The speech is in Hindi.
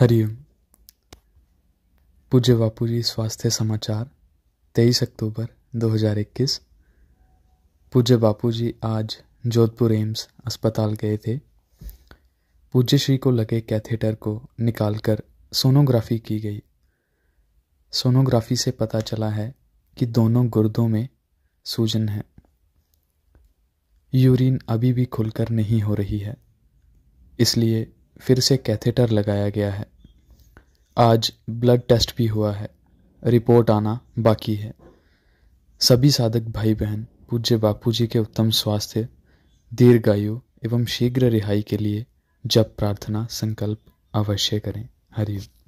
हरिओम पूज्य बापू जी स्वास्थ्य समाचार तेईस अक्टूबर 2021 पूज्य बापू जी आज जोधपुर एम्स अस्पताल गए थे पूज्य श्री को लगे कैथेटर को निकालकर सोनोग्राफी की गई सोनोग्राफी से पता चला है कि दोनों गुर्दों में सूजन है यूरिन अभी भी खुलकर नहीं हो रही है इसलिए फिर से कैथेटर लगाया गया है आज ब्लड टेस्ट भी हुआ है रिपोर्ट आना बाकी है सभी साधक भाई बहन पूज्य जी के उत्तम स्वास्थ्य दीर्घायु एवं शीघ्र रिहाई के लिए जब प्रार्थना संकल्प अवश्य करें हरिओम